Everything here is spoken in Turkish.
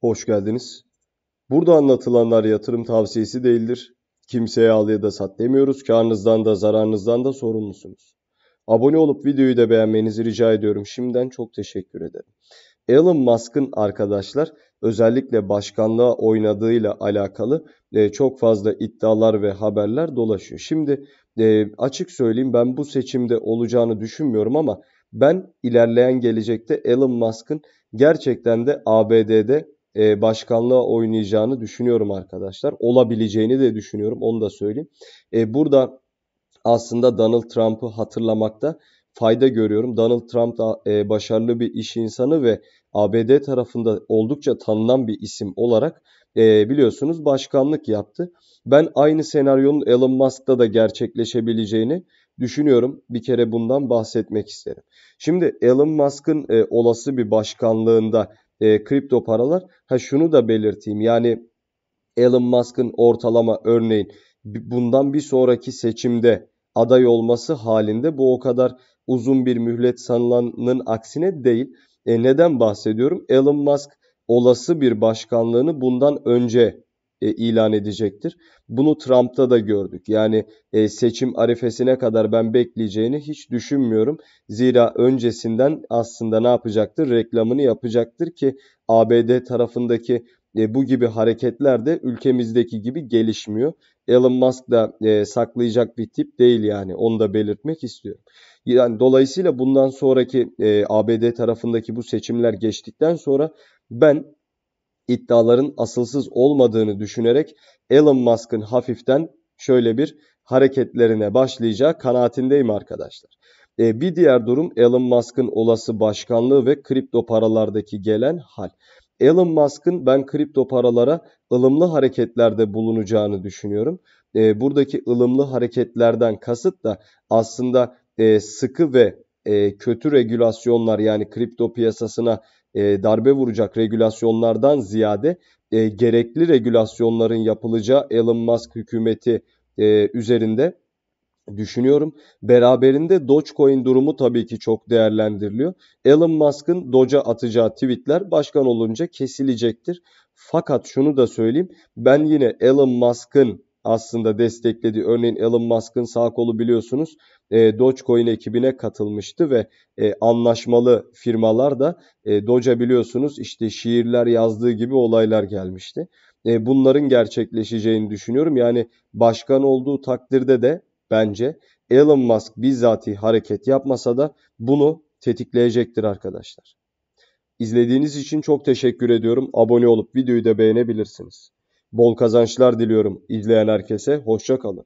Hoş geldiniz. Burada anlatılanlar yatırım tavsiyesi değildir. Kimseye al ya da sat demiyoruz. Karnınızdan da zararınızdan da sorumlusunuz. Abone olup videoyu da beğenmenizi rica ediyorum. Şimdiden çok teşekkür ederim. Elon Musk'ın arkadaşlar özellikle başkanlığa oynadığıyla alakalı e, çok fazla iddialar ve haberler dolaşıyor. Şimdi e, açık söyleyeyim ben bu seçimde olacağını düşünmüyorum ama ben ilerleyen gelecekte Elon Musk'ın gerçekten de ABD'de e, başkanlığa oynayacağını düşünüyorum arkadaşlar. Olabileceğini de düşünüyorum. Onu da söyleyeyim. E, burada aslında Donald Trump'ı hatırlamakta fayda görüyorum. Donald Trump da e, başarılı bir iş insanı ve ABD tarafında oldukça tanınan bir isim olarak e, biliyorsunuz başkanlık yaptı. Ben aynı senaryonun Elon Musk'ta da gerçekleşebileceğini düşünüyorum. Bir kere bundan bahsetmek isterim. Şimdi Elon Musk'ın e, olası bir başkanlığında e, kripto paralar. Ha şunu da belirteyim yani Elon Musk'ın ortalama örneğin bundan bir sonraki seçimde aday olması halinde bu o kadar uzun bir mühlet sanılanın aksine değil. E neden bahsediyorum? Elon Musk olası bir başkanlığını bundan önce e, ilan edecektir. Bunu Trump'ta da gördük. Yani e, seçim arifesine kadar ben bekleyeceğini hiç düşünmüyorum. Zira öncesinden aslında ne yapacaktır? Reklamını yapacaktır ki ABD tarafındaki e, bu gibi hareketler de ülkemizdeki gibi gelişmiyor. Elon Musk da saklayacak bir tip değil yani onu da belirtmek istiyorum. Yani dolayısıyla bundan sonraki ABD tarafındaki bu seçimler geçtikten sonra ben iddiaların asılsız olmadığını düşünerek Elon Musk'ın hafiften şöyle bir hareketlerine başlayacağı kanaatindeyim arkadaşlar. E, bir diğer durum Elon Musk'ın olası başkanlığı ve kripto paralardaki gelen hal. Elon Musk'ın ben kripto paralara ılımlı hareketlerde bulunacağını düşünüyorum. E, buradaki ılımlı hareketlerden kasıt da aslında e, sıkı ve e, kötü regülasyonlar yani kripto piyasasına e, darbe vuracak regülasyonlardan ziyade e, gerekli regülasyonların yapılacağı Elon Musk hükümeti e, üzerinde düşünüyorum. Beraberinde Dogecoin durumu tabii ki çok değerlendiriliyor. Elon Musk'ın Doge'a atacağı tweetler başkan olunca kesilecektir. Fakat şunu da söyleyeyim. Ben yine Elon Musk'ın aslında destekledi. Örneğin Elon Musk'ın sağ kolu biliyorsunuz e, Dogecoin ekibine katılmıştı ve e, anlaşmalı firmalar da e, Doge'a biliyorsunuz işte şiirler yazdığı gibi olaylar gelmişti. E, bunların gerçekleşeceğini düşünüyorum. Yani başkan olduğu takdirde de bence Elon Musk bizzati hareket yapmasa da bunu tetikleyecektir arkadaşlar. İzlediğiniz için çok teşekkür ediyorum. Abone olup videoyu da beğenebilirsiniz. Bol kazançlar diliyorum izleyen herkese. Hoşça kalın.